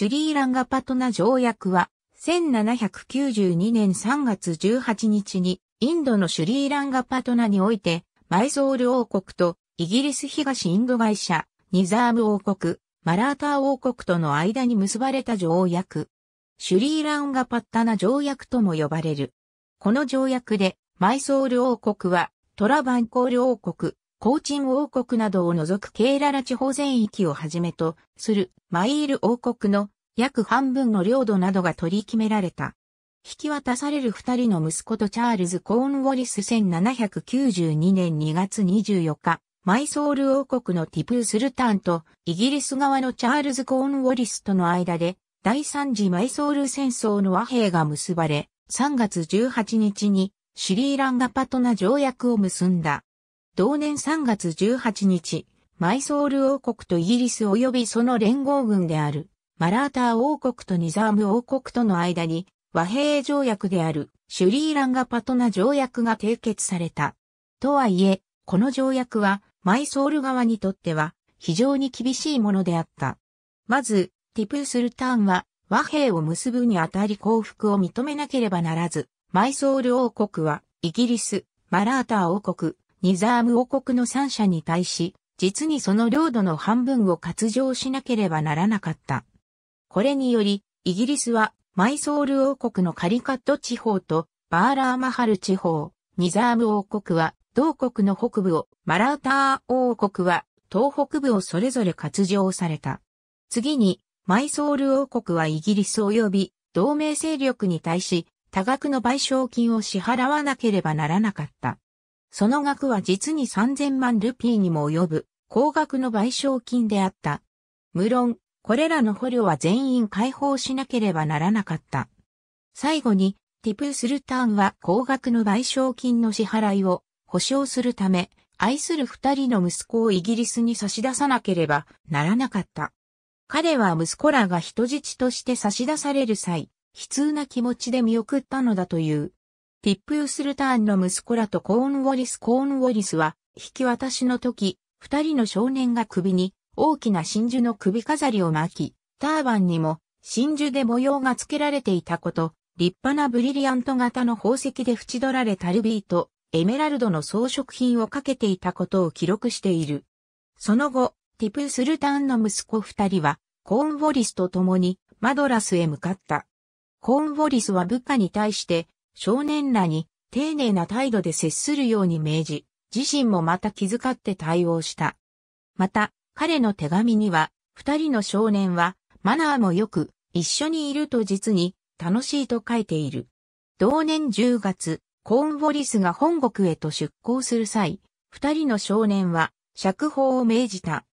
シュリーランガパトナ条約は、1792年3月18日に、インドのシュリーランガパトナにおいて、マイソール王国と、イギリス東インド会社、ニザーム王国、マラーター王国との間に結ばれた条約。シュリーランガパッタナ条約とも呼ばれる。この条約で、マイソール王国は、トラバンコール王国、コーチン王国などを除くケーララ地方全域をはじめとするマイール王国の約半分の領土などが取り決められた。引き渡される二人の息子とチャールズ・コーンウォリス1792年2月24日、マイソール王国のティプー・スルタンとイギリス側のチャールズ・コーンウォリスとの間で第三次マイソール戦争の和平が結ばれ、3月18日にシリーランガパトナ条約を結んだ。同年3月18日、マイソール王国とイギリス及びその連合軍である、マラーター王国とニザーム王国との間に、和平条約である、シュリーランガパトナ条約が締結された。とはいえ、この条約は、マイソール側にとっては、非常に厳しいものであった。まず、ティプースルターンは、和平を結ぶにあたり降伏を認めなければならず、マイソール王国は、イギリス、マラーター王国、ニザーム王国の三者に対し、実にその領土の半分を割譲しなければならなかった。これにより、イギリスはマイソール王国のカリカット地方とバーラーマハル地方、ニザーム王国は同国の北部を、マラウター王国は東北部をそれぞれ割譲された。次に、マイソール王国はイギリス及び同盟勢力に対し多額の賠償金を支払わなければならなかった。その額は実に3000万ルピーにも及ぶ高額の賠償金であった。無論、これらの捕虜は全員解放しなければならなかった。最後に、ティプースルターンは高額の賠償金の支払いを保証するため、愛する二人の息子をイギリスに差し出さなければならなかった。彼は息子らが人質として差し出される際、悲痛な気持ちで見送ったのだという。ティップ・ウスルターンの息子らとコーンウォリス・コーンウォリスは、引き渡しの時、二人の少年が首に、大きな真珠の首飾りを巻き、ターバンにも、真珠で模様が付けられていたこと、立派なブリリアント型の宝石で縁取られたルビーと、エメラルドの装飾品をかけていたことを記録している。その後、ティプ・スルターンの息子二人は、コーンウォリスと共に、マドラスへ向かった。コーンウォリスは部下に対して、少年らに丁寧な態度で接するように命じ、自身もまた気遣って対応した。また、彼の手紙には、二人の少年は、マナーも良く、一緒にいると実に、楽しいと書いている。同年10月、コーンウォリスが本国へと出港する際、二人の少年は、釈放を命じた。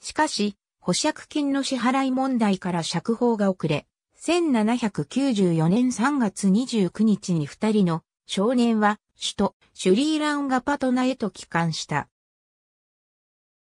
しかし、保釈金の支払い問題から釈放が遅れ、1794年3月29日に二人の少年は首都シュリーランガパトナへと帰還した。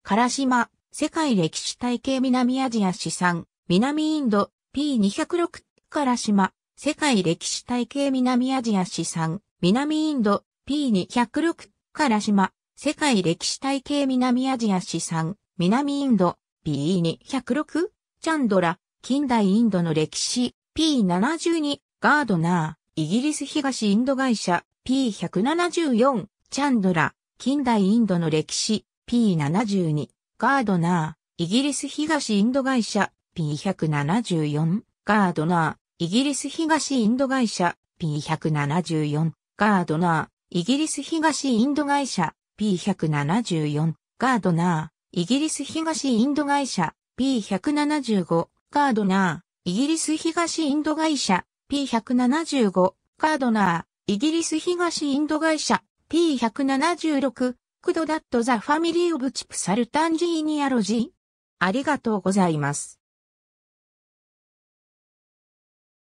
カラシマ、世界歴史体系南アジア資産、南インド P206 カラシマ、世界歴史体系南アジア資産、南インド P206 カラシマ、世界歴史体系南アジア資産、南インド P206 チャンドラ、近代インドの歴史 P72 ガードナー、イギリス東インド会社 P174 チャンドラ、近代インドの歴史 P72 ガードナー、イギリス東インド会社 P174 ガードナー、イギリス東インド会社 P174 ガードナー、イギリス東インド会社 P174 ガードナー、イギリス東インド会社 P175 カードナー、イギリス東インド会社 P175、カードナー、イギリス東インド会社 P176、クドダットザファミリーオブチプサルタンジーニアロジー。ありがとうございます。